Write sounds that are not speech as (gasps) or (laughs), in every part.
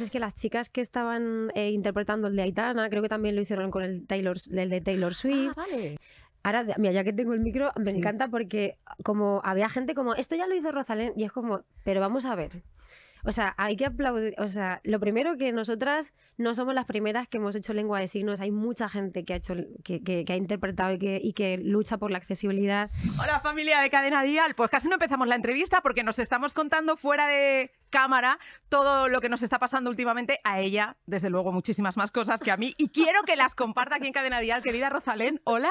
es que las chicas que estaban eh, interpretando el de Aitana, creo que también lo hicieron con el, Taylor, del de Taylor ah, Swift. vale. Ahora, mira, ya que tengo el micro, me encanta porque como había gente como, esto ya lo hizo Rosalén, y es como, pero vamos a ver. O sea, hay que aplaudir. O sea, lo primero que nosotras no somos las primeras que hemos hecho lengua de signos. Hay mucha gente que ha hecho, que, ha interpretado y que, y que, lucha por la accesibilidad. Hola familia de Cadena Dial. Pues casi no empezamos la entrevista porque nos estamos contando fuera de cámara todo lo que nos está pasando últimamente. A ella, desde luego, muchísimas más cosas que a mí. Y quiero que las comparta aquí en Cadena Dial, querida Rosalén. Hola.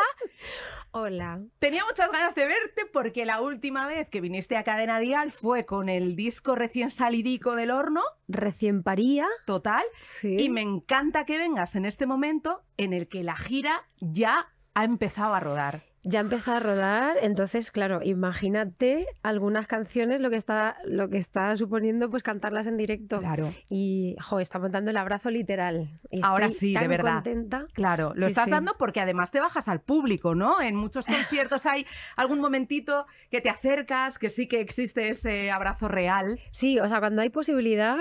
Hola. Tenía muchas ganas de verte porque la última vez que viniste a Cadena Dial fue con el disco recién salidico del horno. Recién paría. Total. Y me encanta que vengas en este momento en el que la gira ya ha empezado a rodar ya empezó a rodar, entonces, claro, imagínate algunas canciones lo que está, lo que está suponiendo pues cantarlas en directo. Claro. Y, jo, estamos dando el abrazo literal. Y Ahora sí, de verdad. contenta. Claro, lo estás dando porque además te bajas al público, ¿no? En muchos conciertos hay algún momentito que te acercas, que sí que existe ese abrazo real. Sí, o sea, cuando hay posibilidad,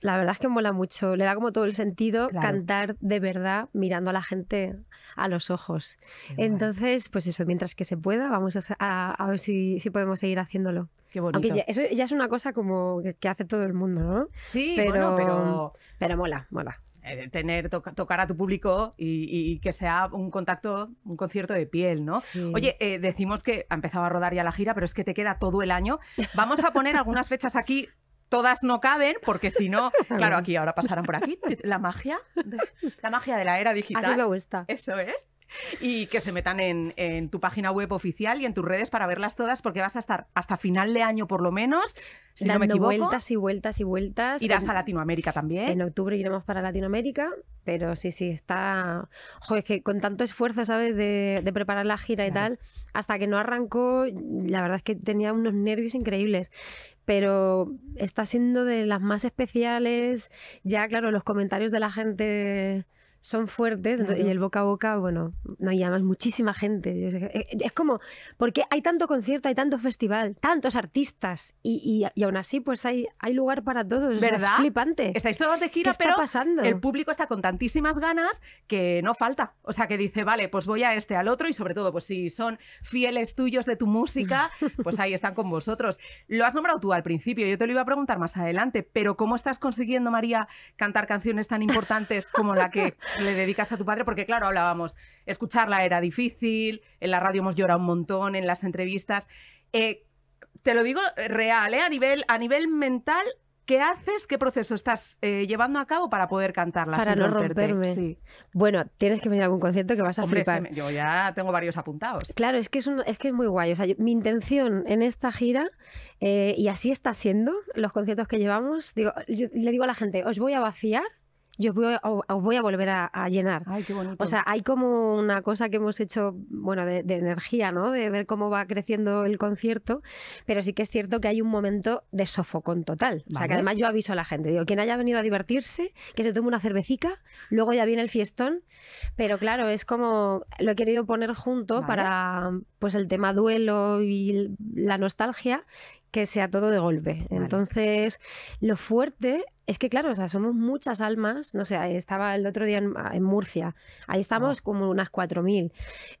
la verdad es que mola mucho. Le da como todo el sentido cantar de verdad mirando a la gente a los ojos. Entonces, pues eso, mientras que se pueda, vamos a, ver si, podemos seguir haciéndolo. Qué Aunque ya, eso ya es una cosa como que, hace todo el mundo, ¿no? Sí, pero, pero... pero mola, mola eh, tener tocar a tu público y, que sea un contacto, un concierto de piel, ¿no? Oye, eh, decimos que ha empezado a rodar ya la gira, pero es que te queda todo el año. Vamos a poner algunas fechas aquí todas no caben, porque si no, (laughs) claro, aquí ahora pasarán por aquí. La magia, de, la magia de la era digital. Así me gusta. Eso es. Y que se metan en, tu página web oficial y en tus redes para verlas todas, porque vas a estar hasta final de año por lo menos. Si no Vueltas y vueltas y vueltas. Irás a Latinoamérica también. En octubre iremos para Latinoamérica, pero sí, sí, está. Joder, que con tanto esfuerzo, ¿sabes? De, preparar la gira y tal, hasta que no arrancó, la verdad es que tenía unos nervios increíbles pero está siendo de las más especiales. Ya, claro, los comentarios de la gente son fuertes y el boca a boca, bueno, no hay además muchísima gente. Eh, eh, es como, porque hay tanto concierto, hay tanto festival, tantos artistas y, aún así pues hay, hay lugar para todos. ¿Verdad? es flipante. Estáis todos de gira, pero el público está con tantísimas ganas que no falta. O sea, que dice, vale, pues voy a este, al otro y sobre todo, pues si son fieles tuyos de tu música, (laughs) pues ahí están con vosotros. Lo has nombrado tú al principio, yo te lo iba a preguntar más adelante, pero ¿cómo estás consiguiendo, María, cantar canciones tan importantes como la que le dedicas a tu padre, porque claro, hablábamos, escucharla era difícil, en la radio hemos llorado un montón, en las entrevistas. Eh, te lo digo eh, real, eh, a, nivel, a nivel mental, ¿Qué haces? ¿Qué proceso estás llevando a cabo para poder cantarla? Para no Sí. Bueno, tienes que venir a algún concierto que vas a flipar. yo ya tengo varios apuntados. Claro, es que es, que es muy guay. mi intención en esta gira, y así está siendo los conciertos que llevamos, digo, le digo a la gente, os voy a vaciar yo voy a, os voy a volver a, llenar. Ay, qué bonito. O sea, hay como una cosa que hemos hecho, bueno, de, energía, ¿no? De ver cómo va creciendo el concierto, pero sí que es cierto que hay un momento de sofocón total. O sea, que además yo aviso a la gente, digo, quien haya venido a divertirse, que se tome una cervecita, luego ya viene el fiestón, pero claro, es como, lo he querido poner junto para, pues, el tema duelo y la nostalgia que sea todo de golpe. Entonces, lo fuerte es que, claro, o sea, somos muchas almas. No sé, estaba el otro día en, Murcia. Ahí estamos ah. como unas 4.000.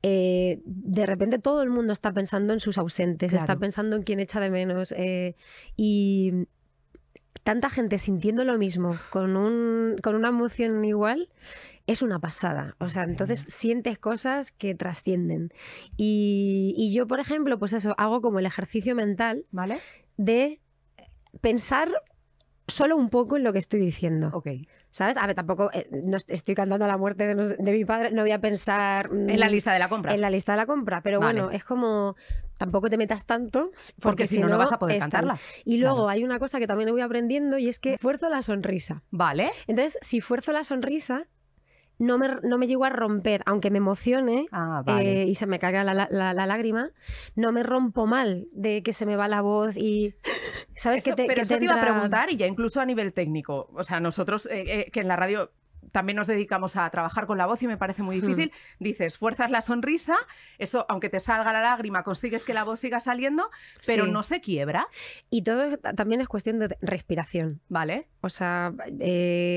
Eh, de repente todo el mundo está pensando en sus ausentes, está pensando en quién echa de menos. Eh, y tanta gente sintiendo lo mismo, con, con una emoción igual es una pasada. O sea, entonces sientes cosas que trascienden. Y, yo, por ejemplo, pues eso, hago como el ejercicio mental ¿Vale? de pensar solo un poco en lo que estoy diciendo. Ok. ¿Sabes? A ver, tampoco eh, no estoy cantando la muerte de, mi padre, no voy a pensar... Mm, en la lista de la compra. En la lista de la compra, pero bueno, es como... Tampoco te metas tanto, porque, si no, no vas a poder cantarla. Y luego hay una cosa que también voy aprendiendo y es que fuerzo la sonrisa. Vale. Entonces, si fuerzo la sonrisa, no me, llego a romper, aunque me emocione ah, eh, y se me caiga la, lágrima, no me rompo mal de que se me va la voz y... ¿Sabes qué que pero eso te, iba a preguntar y ya incluso a nivel técnico. O sea, nosotros eh, eh, que en la radio también nos dedicamos a trabajar con la voz y me parece muy hmm. difícil. Dices, fuerzas la sonrisa, eso, aunque te salga la lágrima, consigues que la voz siga saliendo, pero no se quiebra. Y todo también es cuestión de respiración. Vale. O sea,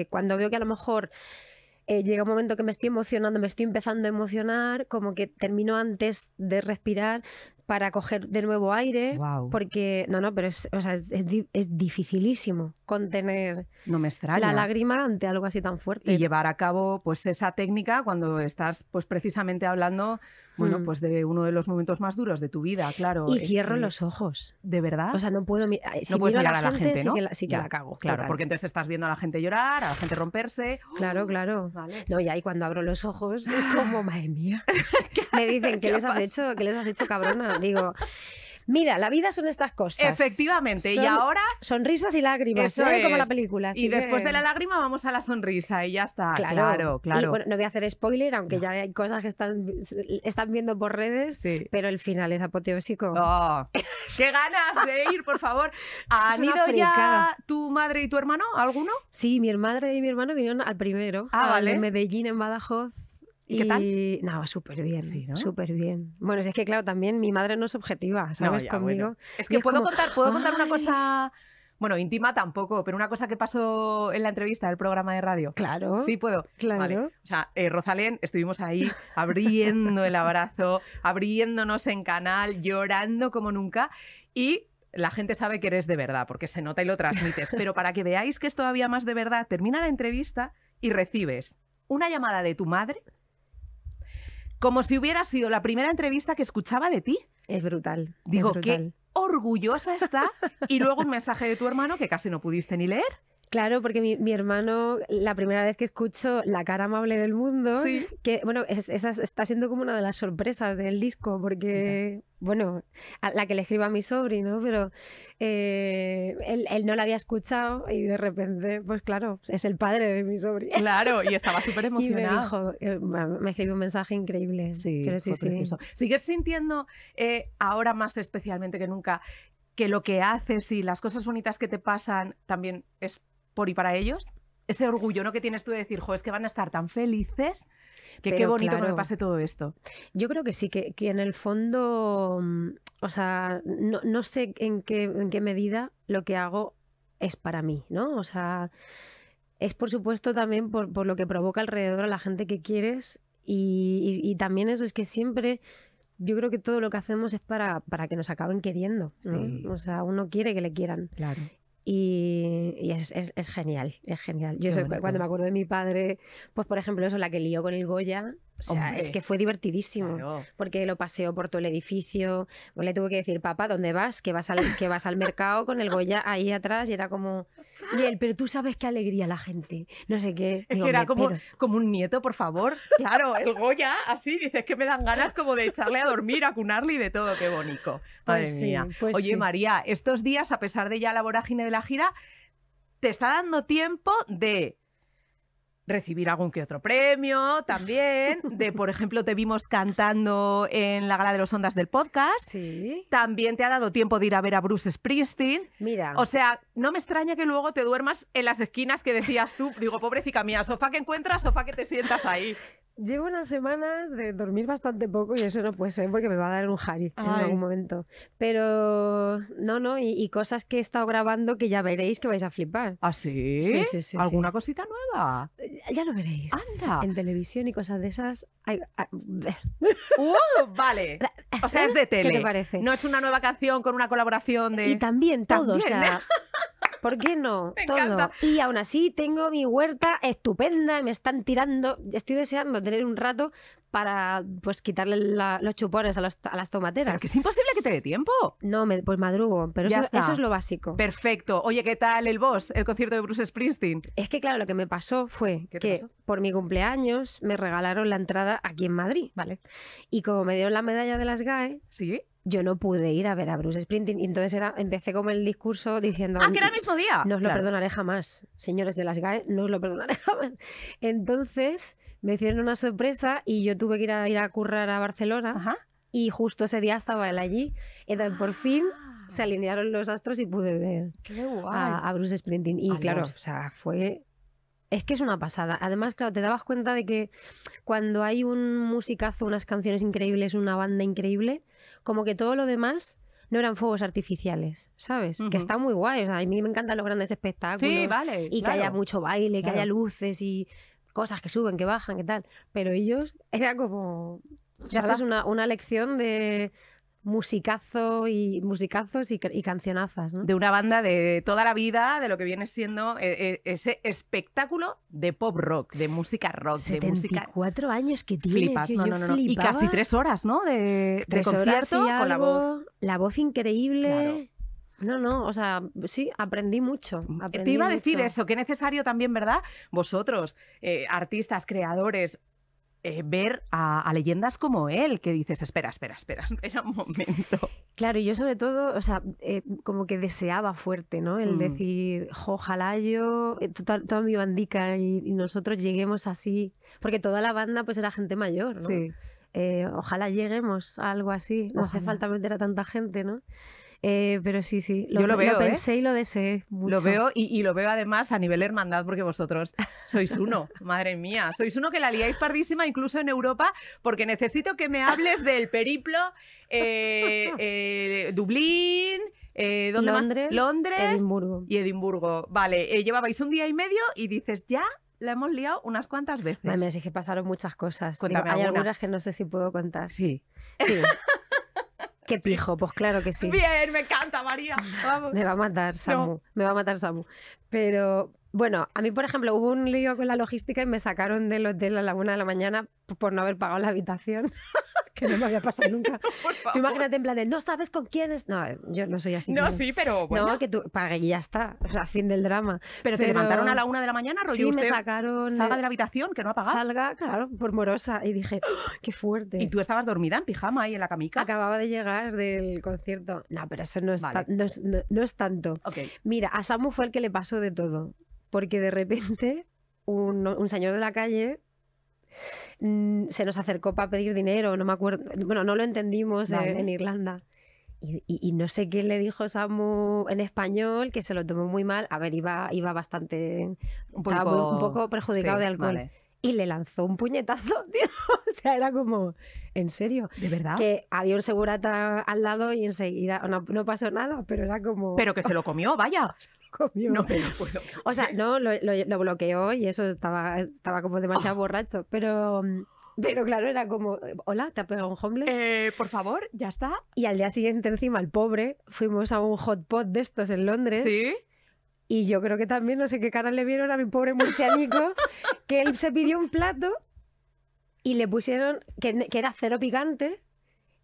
cuando veo que a lo mejor eh, llega un momento que me estoy emocionando, me estoy empezando a emocionar, como que termino antes de respirar para coger de nuevo aire, porque no, no, pero es, dificilísimo contener la lágrima ante algo así tan fuerte. Y llevar a cabo pues esa técnica cuando estás pues precisamente hablando bueno, mm. pues de uno de los momentos más duros de tu vida, claro. Y cierro los ojos. ¿De verdad? O sea, no puedo mirar. no a la, gente, ¿no? Sí que la, sí la cago. Claro, porque entonces estás viendo a la gente llorar, a la gente romperse. (gasps) Claro, claro. (gasps) No, y ahí cuando abro los ojos, (laughs) como, madre mía. (laughs) me dicen, ¿qué, les has hecho? ¿Qué les has hecho, cabrona? (laughs) Digo. Mira, la vida son estas cosas. Efectivamente. y ahora. Sonrisas y lágrimas. Eso Como la película. Y después de la lágrima vamos a la sonrisa y ya está. Claro, claro. no voy a hacer spoiler, aunque ya hay cosas que están, viendo por redes, pero el final es apoteósico. Oh, (laughs) ¡Qué ganas de ir, por favor! ¿Han ido ya tu madre y tu hermano? ¿Alguno? Sí, mi madre y mi hermano vinieron al primero. Ah, vale. Medellín, en Badajoz. ¿Y, qué tal? No, súper bien, sí, súper bien. Bueno, es que claro, también mi madre no es objetiva, ¿sabes? Conmigo. Es que puedo contar, puedo una cosa bueno, íntima tampoco, pero una cosa que pasó en la entrevista del programa de radio. Claro. Sí, puedo. Claro. O sea, eh, Rosalén, estuvimos ahí abriendo el abrazo, abriéndonos en canal, llorando como nunca y. La gente sabe que eres de verdad porque se nota y lo transmites, (laughs) pero para que veáis que es todavía más de verdad, termina la entrevista y recibes una llamada de tu madre como si hubiera sido la primera entrevista que escuchaba de ti. Es brutal. Digo, qué orgullosa está. y luego un mensaje de tu hermano que casi no pudiste ni leer. Claro, porque mi, hermano, la primera vez que escucho La cara amable del mundo, que bueno, esa está siendo como una de las sorpresas del disco, porque, bueno, la que le escriba a mi sobrino, pero eh, él, no la había escuchado y de repente, pues claro, es el padre de mi sobrino. Claro, y estaba súper (laughs) emocionado. me dijo, eh, me escribió un mensaje increíble. Sí, sí, sí. ¿Sigues sintiendo eh, ahora más especialmente que nunca que lo que haces y las cosas bonitas que te pasan también es por y para ellos. Ese orgullo ¿no? que tienes tú de decir, jo, es que van a estar tan felices, que qué bonito que me pase todo esto. Yo creo que sí, que, en el fondo, mm, o sea, no, sé en qué, medida lo que hago es para mí, ¿no? O sea, es por supuesto también por, lo que provoca alrededor a la gente que quieres y, también eso es que siempre yo creo que todo lo que hacemos es para, para que nos acaben queriendo. ¿sí? O sea, uno quiere que le quieran. Claro. Y, es, es, genial, es genial. Yo cuando me acuerdo de mi padre, pues por ejemplo, eso, la que lío con el Goya, es que fue divertidísimo, porque lo paseó por todo el edificio, le tuve que decir, papá, ¿dónde vas? Que vas al, que vas al mercado con el Goya ahí atrás y era como, y él, pero tú sabes qué alegría la gente, no sé qué. era como, como un nieto, por favor. Claro, el Goya, así, dices que me dan ganas como de echarle a dormir, a cunarle y de todo, qué bonito. Pues Madre mía. Pues Oye, María, estos días, a pesar de ya la vorágine de la gira, te está dando tiempo de recibir algún que otro premio también. De, por ejemplo, te vimos cantando en la gala de los ondas del podcast. Sí. También te ha dado tiempo de ir a ver a Bruce Springsteen. Mira. O sea, no me extraña que luego te duermas en las esquinas que decías tú. Digo, pobrecita mía, sofá que encuentras, sofá que te sientas ahí. Llevo unas semanas de dormir bastante poco y eso no puede ser porque me va a dar un jari en algún momento. Pero no, no, y, cosas que he estado grabando que ya veréis que vais a flipar. ¿Ah, sí? sí, sí, sí ¿Alguna cosita nueva? Eh, ya, lo veréis. Anda. En televisión y cosas de esas. ¡Uh! vale. O sea, es de tele. ¿Qué parece? No es una nueva canción con una colaboración de. Y también todo. O sea, ¿Por qué no? (laughs) Todo. Y aún así tengo mi huerta estupenda, me están tirando, estoy deseando tener un rato para pues quitarle los chupones a, las tomateras. Pero que es imposible que te dé tiempo. No, me, pues madrugo, pero eso, es lo básico. Perfecto. Oye, ¿qué tal el boss, el concierto de Bruce Springsteen? Es que claro, lo que me pasó fue que por mi cumpleaños me regalaron la entrada aquí en Madrid. Vale. Y como me dieron la medalla de las GAE, ¿Sí? yo no pude ir a ver a Bruce Springsteen. Y entonces era, empecé como el discurso diciendo... Ah, que era el mismo día. No os lo perdonaré jamás, señores de las GAE, no os lo perdonaré (laughs) jamás. Entonces me hicieron una sorpresa y yo tuve que ir a, ir a currar a Barcelona. Y justo ese día estaba él allí. Entonces por fin ah. se alinearon los astros y pude ver Qué guay. A, Bruce Springsteen. Y claro, o sea, fue es que es una pasada. Además, claro, te dabas cuenta de que cuando hay un musicazo, unas canciones increíbles, una banda increíble, como que todo lo demás no eran fuegos artificiales, ¿sabes? Que está muy guay. a mí me encantan los grandes espectáculos. Sí, vale. Y que haya mucho baile, que haya luces y cosas que suben, que bajan, que tal. Pero ellos era como. Ya o es una lección de musicazo y musicazos y, cancionazas. De una banda de toda la vida, de lo que viene siendo eh, eh, ese espectáculo de pop rock, de música rock, de música. años que tienes, Y casi tres horas, ¿no? De, concierto con la voz. La voz increíble. No, no, o sea, sí, aprendí mucho. Mm, te iba a decir eso, que es necesario también, ¿verdad? Vosotros, eh, artistas, creadores, eh, ver a, leyendas como él, que dices, espera, espera, espera, (laughs) espera un momento. Claro, y yo sobre todo, o sea, eh, como que deseaba fuerte, ¿no? El mm. decir, ojalá yo, eh, toda, mi bandica y, nosotros lleguemos así, porque toda la banda pues era gente mayor, ¿no? Sí. ojalá lleguemos a algo así, no hace falta meter a tanta gente, ¿no? Eh, pero sí, sí, lo, Yo lo, veo, ¿eh? pensé y lo deseé mucho. Lo veo y, lo veo además a nivel hermandad porque vosotros sois uno, (laughs) madre mía, sois uno que la liáis pardísima incluso en Europa porque necesito que me hables del periplo eh, (laughs) Dublín. Eh, Londres, y Edimburgo. Vale, llevabais un día y medio y dices, ya la hemos liado unas cuantas veces. Mami, sí que pasaron muchas cosas. hay algunas que no sé si puedo contar. Sí. Sí. Qué pijo, pues claro que sí. Bien, me encanta, María. Me va a matar, Samu. Me va a matar, Samu. Pero bueno, a mí, por ejemplo, hubo un lío con la logística y me sacaron del hotel a la una de la mañana por no haber pagado la habitación. (laughs) que no me había pasado (laughs) nunca. Tú imagínate en de, no sabes con quién es. No, yo no soy así. No, sí, pero No, que tú, para que ya está, o sea, fin del drama. Pero, te levantaron a la una de la mañana, rollo. Sí, me sacaron. Salga de la habitación, que no ha pagado. Salga, claro, por morosa. Y dije, (gasps) ah, qué fuerte. Y tú estabas dormida en pijama ahí en la camica. Acababa de llegar del concierto. No, pero eso no es, no, es tanto. Mira, a Samu fue el que le pasó de todo. Porque de repente un, un, señor de la calle Mm, se nos acercó para pedir dinero, no me acuerdo, bueno, no lo entendimos en Irlanda. Y, no sé qué le dijo Samu en español, que se lo tomó muy mal. A ver, iba, iba bastante. Un poco, perjudicado de alcohol y le lanzó un puñetazo, (laughs) tío. O sea, era como, ¿en serio? ¿De verdad? Que había un segurata al lado y enseguida, no, pasó nada, pero era como... Pero que se lo comió, vaya. (laughs) comió. No, pero O sea, no, lo, bloqueó y eso estaba, estaba como demasiado ah. borracho, pero... Pero claro, era como, hola, ¿te ha pegado un homeless? Eh, por favor, ya está. Y al día siguiente, encima, el pobre, fuimos a un hot pot de estos en Londres. Sí y yo creo que también, no sé qué cara le vieron a mi pobre murcianico, (laughs) que él se pidió un plato y le pusieron, que, que era cero picante,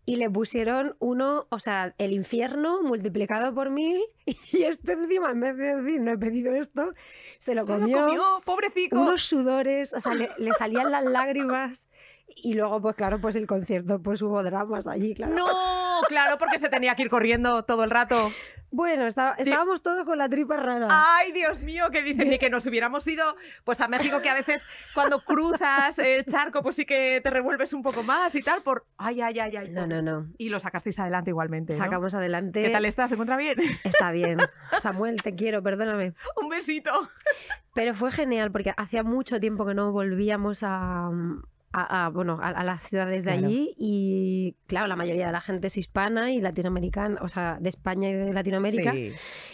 y le pusieron uno, o sea, el infierno multiplicado por mil (laughs) y este encima, en vez de decir, no he pedido esto, se lo comió. pobrecito. Unos sudores, o sea, le, le, salían las lágrimas. Y luego, pues claro, pues el concierto, pues hubo dramas allí, claro. No, claro, porque se tenía que ir corriendo todo el rato. (laughs) Bueno, estábamos todos con la tripa rara. Ay, Dios mío, que dicen ni que nos hubiéramos ido pues a México, que a veces cuando cruzas el charco, pues sí que te revuelves un poco más y tal, por ay, ay, ay, ay. No, no, no. Y lo sacasteis adelante igualmente. Sacamos adelante. ¿Qué tal estás? ¿Se encuentra bien? Está bien. (laughs) Samuel, te quiero, perdóname. Un besito. Pero fue genial porque hacía mucho tiempo que no volvíamos a, mm, a, bueno, a, las ciudades de allí y claro, la mayoría de la gente es hispana y latinoamericana, o sea, de España y de Latinoamérica.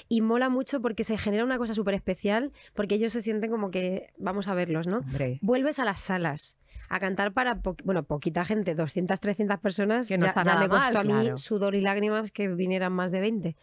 Y mola mucho porque se genera una cosa súper especial porque ellos se sienten como que vamos a verlos, ¿no? Vuelves a las salas a cantar para bueno, poquita gente, 200, 300 personas, que no está me a mí sudor y lágrimas que vinieran más de 20.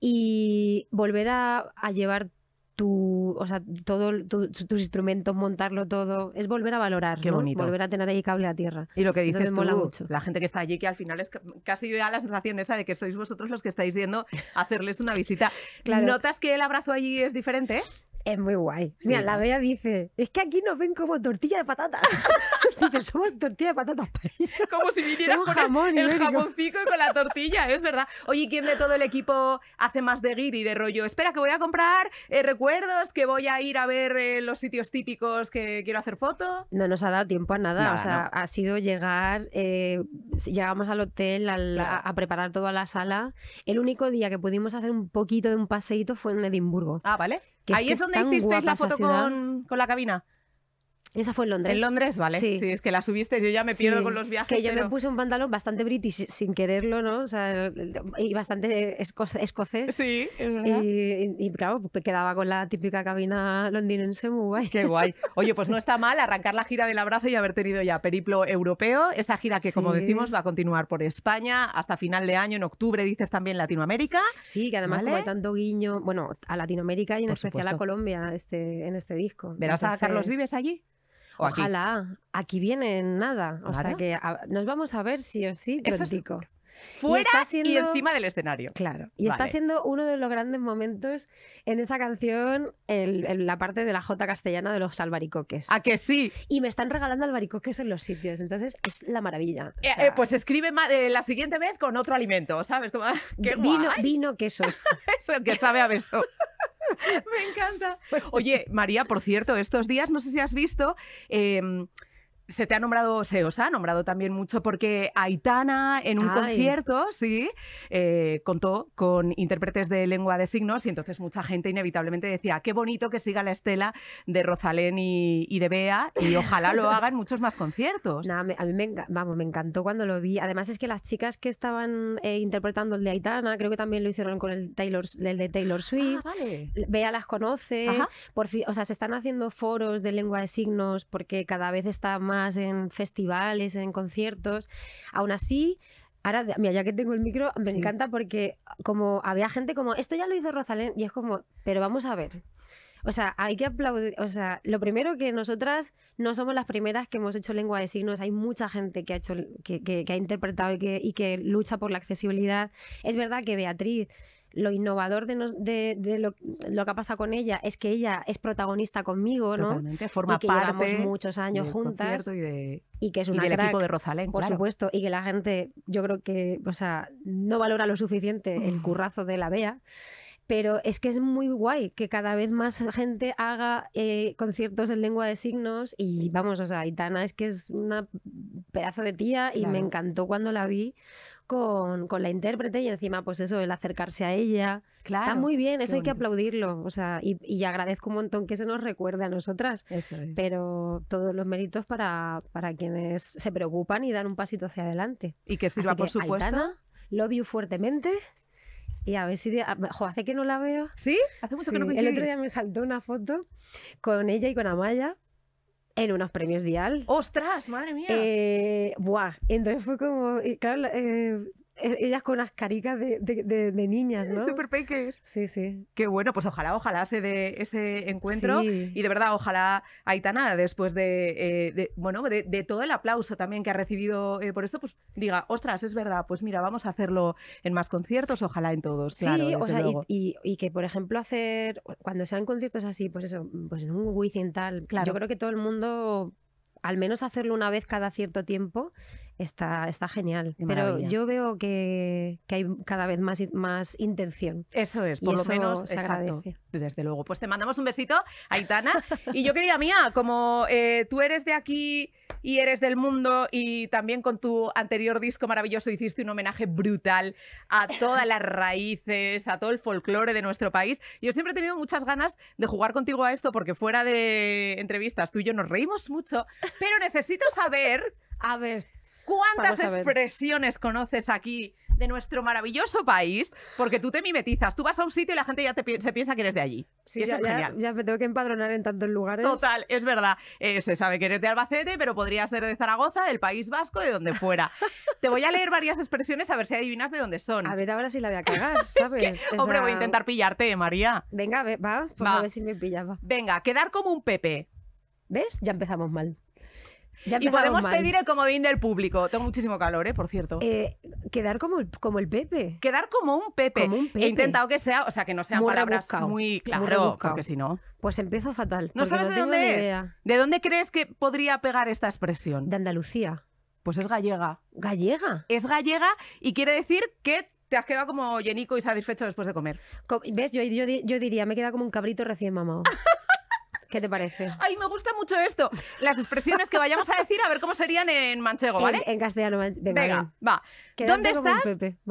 Y volver a llevar tu, o sea, todo, tus instrumentos, montarlo todo, es volver a valorar, bonito. volver a tener ahí cable a tierra. Y lo que dices tú, la gente que está allí, que al final es casi da la sensación esa de que sois vosotros los que estáis yendo a hacerles una visita. (laughs) ¿Notas que el abrazo allí es diferente? Es muy guay. Mira, la Bea dice, es que aquí nos ven como tortilla de patatas. (laughs) dice, somos tortilla de patatas. como si vinieras con jamón el, jamoncito y con la tortilla, ¿eh? es verdad. Oye, ¿quién de todo el equipo hace más de y de rollo? Espera, que voy a comprar eh, recuerdos, que voy a ir a ver eh, los sitios típicos que quiero hacer foto. No nos ha dado tiempo a nada. o sea, ha sido llegar, llegamos al hotel a, a, preparar toda la sala. El único día que pudimos hacer un poquito de un paseíto fue en Edimburgo. Ah, vale. Ahí es, donde hicisteis la foto con, la cabina. Esa fue en Londres. En Londres, vale. Sí, es que la subiste, yo ya me pierdo con los viajes. Que yo me puse un pantalón bastante british sin quererlo, ¿no? O sea, y bastante escocés. Sí, Y, claro, quedaba con la típica cabina londinense muy guay. Qué guay. Oye, pues (laughs) no está mal arrancar la gira del abrazo y haber tenido ya periplo europeo. Esa gira que, como decimos, va a continuar por España hasta final de año, en octubre, dices también Latinoamérica. Sí, que además le tanto guiño, bueno, a Latinoamérica y en especial a Colombia este, en este disco. ¿Verás a Carlos Vives allí? Ojalá. Aquí. viene nada. O sea que nos vamos a ver sí o sí fuera y, encima del escenario. Claro. Y está siendo uno de los grandes momentos en esa canción, el, la parte de la J castellana de los albaricoques. ¿A que sí? Y me están regalando albaricoques en los sitios, entonces es la maravilla. Eh, eh, pues escribe eh, la siguiente vez con otro alimento, ¿sabes? Como, ah, vino, vino, quesos. (laughs) Eso que sabe a beso. (laughs) me encanta. (laughs) Oye, María, por cierto, estos días, no sé si has visto em, se te ha nombrado, se os ha nombrado también mucho porque Aitana en un concierto, sí, eh, contó con intérpretes de lengua de signos y entonces mucha gente inevitablemente decía, qué bonito que siga la estela de Rosalén y, de Bea y ojalá lo (laughs) hagan muchos más conciertos. a mí me, vamos, me encantó cuando lo vi. Además es que las chicas que estaban eh, interpretando el de Aitana, creo que también lo hicieron con el, Taylor, de Taylor ah, Swift. Bea las conoce, por o sea, se están haciendo foros de lengua de signos porque cada vez está más en festivales, en conciertos. Aún así, Ahora, mira, ya que tengo el micro, me encanta porque ah, como había gente como, esto ya lo hizo Rosalén, y es como, pero vamos a ver. O sea, hay que aplaudir. O sea, lo primero que nosotras no somos las primeras que hemos hecho lengua de signos. Hay mucha gente que ha, hecho, ha interpretado y que lucha por la accesibilidad. Es verdad que Beatriz lo innovador de, lo, que ha pasado con ella es que ella es protagonista conmigo, ¿no? Totalmente, forma y que llevamos muchos años juntas. Y, que es una equipo de Rosalén, Por supuesto, y que la gente, yo creo que, o sea, no valora lo suficiente el currazo de la Bea pero es que es muy guay que cada vez más gente haga eh, conciertos en lengua de signos y vamos, o sea, Itana es que es una pedazo de tía y me encantó cuando la vi con, la intérprete y encima, pues eso, el acercarse a ella. Está muy bien, eso hay que aplaudirlo. O sea, y, agradezco un montón que se nos recuerde a nosotras. Pero todos los méritos para, para quienes se preocupan y dan un pasito hacia adelante. Y que sirva, por supuesto. Aitana, love you fuertemente. Y a ver si. hace que no la veo. ¿Sí? Hace mucho que no me El otro día me saltó una foto con ella y con Amaya en unos premios Dial. ¡Ostras! ¡Madre mía! Eh, buah, entonces fue como, claro, eh, e-, ellas con las caricas de, niñas, (laughs) ¿no? Súper peques. Sí, sí. Qué bueno, pues ojalá, ojalá se dé ese encuentro. Y de verdad, ojalá Aitana, después de, eh, bueno, de, todo el aplauso también que ha recibido eh, por esto, pues diga, ostras, es verdad, pues mira, vamos a hacerlo en más conciertos, ojalá en todos, sí, claro. O sea, Y, que, por ejemplo, hacer, cuando sean conciertos así, pues eso, mm, pues en un en tal, claro. yo creo que todo el mundo al menos hacerlo una vez cada cierto tiempo está, genial. Pero yo veo que, hay cada vez más, más intención. Eso es, por lo menos exacto. Desde luego. Pues te mandamos un besito, Aitana. (laughs) y yo, querida mía, como eh, tú eres de aquí y eres del mundo y también con tu anterior disco maravilloso hiciste un homenaje brutal a todas las raíces, a todo el folclore de nuestro país. Yo siempre he tenido muchas ganas de jugar contigo a esto porque fuera de entrevistas tú y yo nos reímos mucho, pero necesito saber, a ver, ¿Cuántas expresiones conoces aquí de nuestro maravilloso país? Porque tú te mimetizas, tú vas a un sitio y la gente ya se piensa que eres de allí. Sí, ya, es genial. Ya, me tengo que empadronar en tantos lugares. Total, es verdad. Eh, se sabe que eres de Albacete, pero podría ser de Zaragoza, del País Vasco, de donde fuera. (laughs) te voy a leer varias expresiones a ver si adivinas de dónde son. A ver, ahora sí la voy a (laughs) cagar, ¿sabes? hombre, voy a intentar pillarte, María. Venga, va, pues a ver si me pillaba. Venga, quedar como un Pepe. ¿Ves? Ya empezamos mal y podemos pedir el comodín del público. Tengo muchísimo calor, ¿eh? por cierto. Eh, quedar como el, como el Pepe. Quedar como un Pepe. Como He intentado que sea, o sea, que no sean palabras muy claro, porque si no. Pues empiezo fatal. No sabes de dónde es. ¿De dónde crees que podría pegar esta expresión? De Andalucía. Pues es gallega. ¿Gallega? Es gallega y quiere decir que te has quedado como llenico y satisfecho después de comer. ¿Ves? Yo, yo diría, me he quedado como un cabrito recién mamado. (laughs) ¿Qué te parece? Ay, me gusta mucho esto. Las expresiones que vayamos a decir, a ver cómo serían en manchego, ¿vale? En, castellano, venga. venga va. ¿Dónde estás?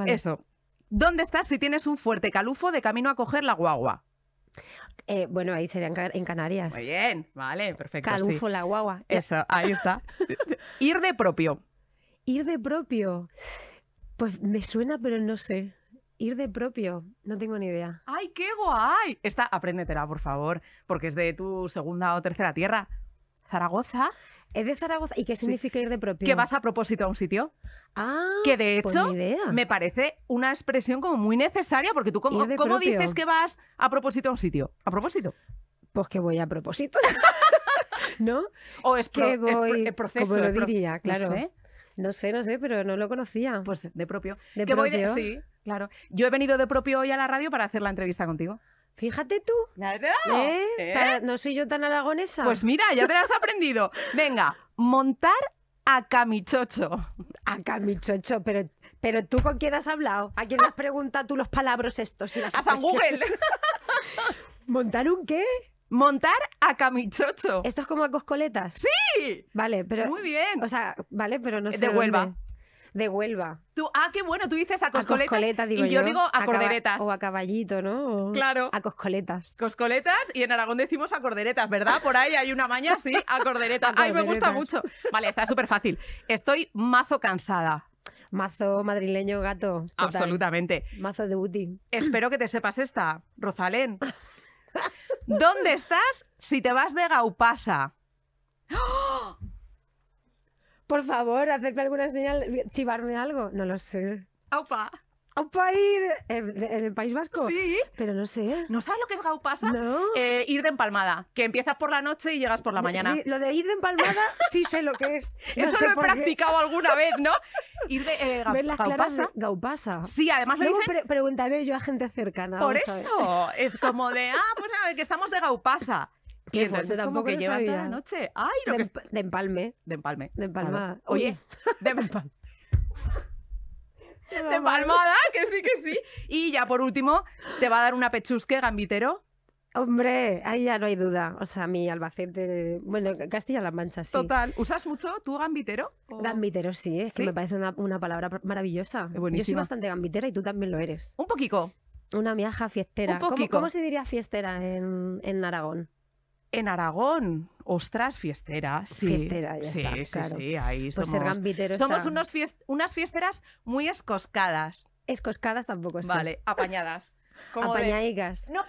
Eso. ¿Dónde estás si tienes un fuerte calufo de camino a coger la guagua? Eh, bueno, ahí sería en, Canarias. Muy bien, vale, perfecto. Calufo, la guagua. Eso, ahí está. (laughs) Ir de propio. Ir de propio. Pues me suena, pero no sé. Ir de propio, no tengo ni idea. ¡Ay, qué guay! Esta, apréndetela, por favor, porque es de tu segunda o tercera tierra. Zaragoza. Es de Zaragoza. ¿Y qué significa ir de propio? Que vas a propósito a un sitio. Ah. Que de pues hecho idea. me parece una expresión como muy necesaria, porque tú cómo, ¿cómo dices que vas a propósito a un sitio. A propósito. Pues que voy a propósito. (laughs) ¿No? O es, voy, proceso. lo diría, claro. No sé. no sé. pero no lo conocía. Pues de propio. De Voy de, sí, Claro. Yo he venido de propio hoy a la radio para hacer la entrevista contigo. Fíjate tú. ¿Eh? ¿Eh? No soy yo tan aragonesa. Pues mira, ya te has aprendido. Venga, montar a camichocho. A camichocho, pero, pero tú con quién has hablado. ¿A quién le has preguntado tú los palabras estos? Y a Google. (laughs) ¿Montar un qué? Montar a camichocho. ¿Esto es como a coscoletas? ¡Sí! Vale, pero. Muy bien. O sea, vale, pero no eh, sé. De Huelva de Huelva. Tú, ah, qué bueno, tú dices a coscoletas. y yo, digo a, corderetas. O a caballito, ¿no? claro. A coscoletas. Coscoletas y en Aragón decimos a corderetas, ¿verdad? Por ahí hay una maña, sí, a corderetas. (laughs) Ay, me gusta mucho. Vale, está súper fácil. Estoy mazo cansada. Mazo madrileño gato. Absolutamente. Mazo de booty. Espero que te sepas esta, Rosalén. (laughs) ¿Dónde estás si te vas de Gaupasa? (laughs) Por favor, hacerme alguna señal, chivarme algo. No lo sé. ¡Aupa! ¿Aupa ir eh, en, el País Vasco? Sí. Pero no sé. ¿No sabes lo que es Gaupasa? No. Eh, ir de empalmada, que empiezas por la noche y llegas por la mañana. lo de ir de empalmada (laughs) sí sé lo que es. Eso lo he practicado alguna vez, ¿no? Ir de eh, Ver las Gaupasa. de gaupasa. Sí, además lo dicen... preguntaré yo a gente cercana. Por eso, es como de, ah, pues a ver, que estamos de Gaupasa. ¿Qué entonces tampoco lleva toda la noche. de, empalme. De empalme. De empalmada. Oye, (laughs) de empalme. (laughs) de empalmada, que sí, que sí. Y ya por último, te va a dar una pechusque gambitero. Hombre, ahí ya no hay duda. O sea, mi Albacete, bueno, Castilla-La Mancha, sí. Total. ¿Usas mucho tú gambitero? Gambitero, sí, es que me parece una, palabra maravillosa. Yo soy bastante gambitera y tú también lo eres. Un poquito. Una miaja fiestera. ¿Cómo, ¿Cómo, se diría fiestera en, en Aragón? En Aragón, ostras, fiesteras, fiesteras ya está, sí, sí, ahí pues somos. somos unos unas fiesteras muy escoscadas. Escoscadas tampoco, sí. Vale, apañadas. Como, no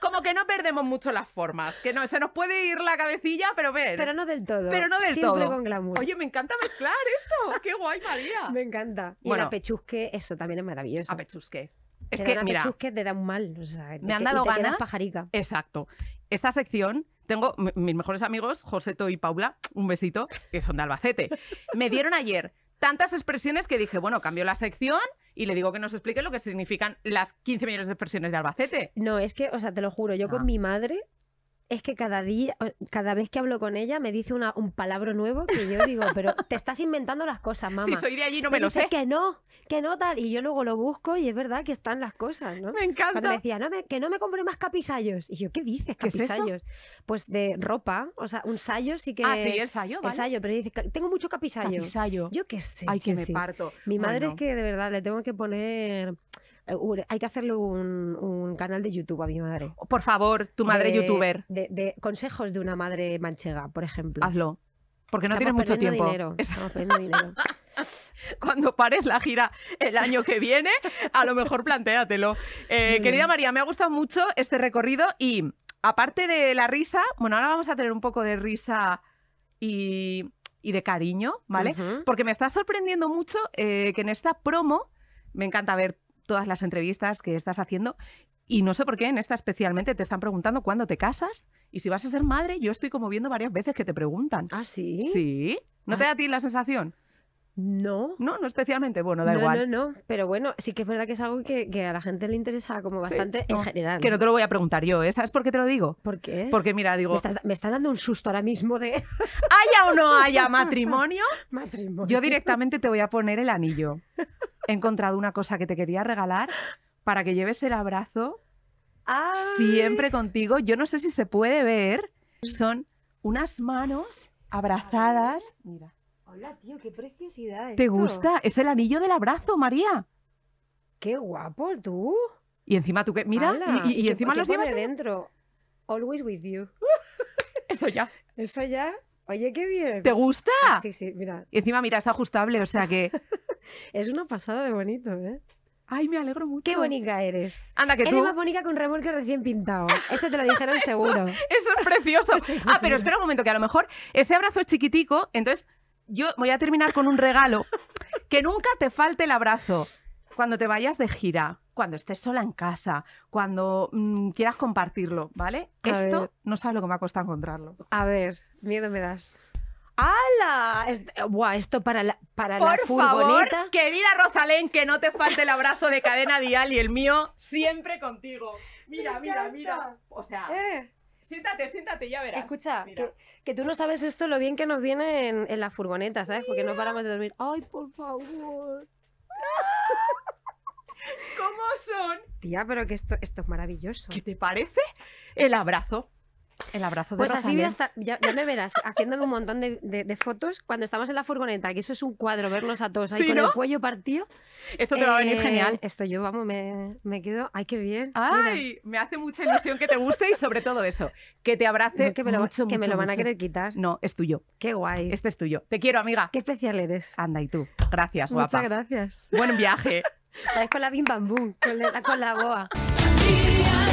como que no perdemos mucho las formas, que no, se nos puede ir la cabecilla, pero ver. Pero no del todo. Pero no del Siempre todo. con glamour. Oye, me encanta mezclar esto. Qué guay, María. (laughs) Me encanta. Y bueno, la pechusque, eso también es maravilloso. A pechusque. Es que, pechusque te da un mal. me han dado ganas. Pajarica. Exacto. Esta sección tengo mis mejores amigos, Joseto y Paula, un besito, que son de Albacete. Me dieron ayer tantas expresiones que dije, bueno, cambio la sección y le digo que nos explique lo que significan las 15 millones de expresiones de Albacete. No, es que, o sea, te lo juro, yo con ah. mi madre es que cada día, cada vez que hablo con ella, me dice un palabra nuevo que yo digo, (laughs) pero te estás inventando las cosas, mamá. Si soy de allí, no me, lo sé. Que no, que no tal. Y yo luego lo busco y es verdad que están las cosas, ¿no? Me encanta. Cuando me decía, no me, que no me compre más capisayos. Y yo, ¿qué dices, capisayos? ¿Qué es pues de ropa, o sea, un sayo sí que. Ah, sí, el sayo, vale. El sayo, pero dice, tengo mucho capisayo. Capisayo. Yo qué sé. Ay, que, me parto. Mi madre es que de verdad le tengo que poner. Eh, hay que hacerle un, canal de YouTube a mi madre. Oh, por favor, tu madre youtuber. De, consejos de una madre manchega, por ejemplo. Hazlo. Porque no tienes mucho tiempo. Dinero. (laughs) Estamos perdiendo dinero. (laughs) Cuando pares la gira el año que viene, a lo mejor plantéatelo. Eh, querida María, me ha gustado mucho este recorrido y aparte de la risa, bueno, ahora vamos a tener un poco de risa y, de cariño, ¿vale? Porque me está sorprendiendo mucho eh, que en esta promo, me encanta ver todas las entrevistas que estás haciendo y no sé por qué en esta especialmente te están preguntando cuándo te casas y si vas a ser madre. Yo estoy como viendo varias veces que te preguntan. Ah, sí. Sí. ¿No ah. te da a ti la sensación? No. No, no especialmente. Bueno, da igual. No, no, pero bueno, sí que es verdad que es algo que, a la gente le interesa como bastante en general. Que no te lo voy a preguntar yo, ¿eh? ¿sabes por qué te lo digo? ¿Por qué? Porque mira, digo. Me, está dando un susto ahora mismo de. (laughs) ¿Haya o no haya (laughs) matrimonio? Yo directamente te voy a poner el anillo. He encontrado una cosa que te quería regalar para que lleves el abrazo siempre contigo. Yo no sé si se puede ver. Son unas manos abrazadas. Mira Hola, tío, qué preciosidad. ¿Te gusta? Es el anillo del abrazo, María. Qué guapo tú. Y encima tú que mira y, encima llevas dentro. Always with you. (laughs) Eso ya. Eso ya. Oye, qué bien. ¿Te gusta? Ah, sí, sí, mira. Y encima mira, es ajustable, o sea que (laughs) es una pasada de bonito, ¿eh? Ay, me alegro mucho. Qué bonita eres. Anda, que tú. Eres más bonita que un remolque recién pintado. Eso te lo dijeron (laughs) seguro. Eso, es precioso. ah, pero espera un momento, que a lo mejor ese abrazo es chiquitico, entonces yo voy a terminar con un regalo. Que nunca te falte el abrazo cuando te vayas de gira, cuando estés sola en casa, cuando mm, quieras compartirlo, ¿vale? Esto no sabes lo que me ha costado encontrarlo. A ver, miedo me das. ¡Hala! Buah, esto para la, para Por favor, querida Rosalén, que no te falte el abrazo de Cadena Dial y el mío siempre contigo. Mira, mira, mira. O sea, eh. Siéntate, siéntate, ya verás. Escucha, que, tú no sabes esto lo bien que nos viene en, en la furgoneta, ¿sabes? Porque no paramos de dormir. ¡Ay, por favor! (laughs) ¿Cómo son? Tía, pero que esto, esto es maravilloso. ¿Qué te parece? El abrazo. El abrazo de Pues así ya, me verás haciéndome un montón de, fotos cuando estamos en la furgoneta, que eso es un cuadro, verlos a todos ahí con el cuello partido. Esto te va a venir eh, genial. Esto yo, vamos, me, me quedo. ¡Ay, qué bien! ¡Ay! Me hace mucha ilusión que te guste y sobre todo eso, que te abrace. que me lo, van a querer quitar. No, es tuyo. ¡Qué guay! Este es tuyo. Te quiero, amiga. ¡Qué especial eres! Anda, y tú. Gracias, guapa. Muchas gracias. Buen viaje. (laughs) con la bim con la, con la boa.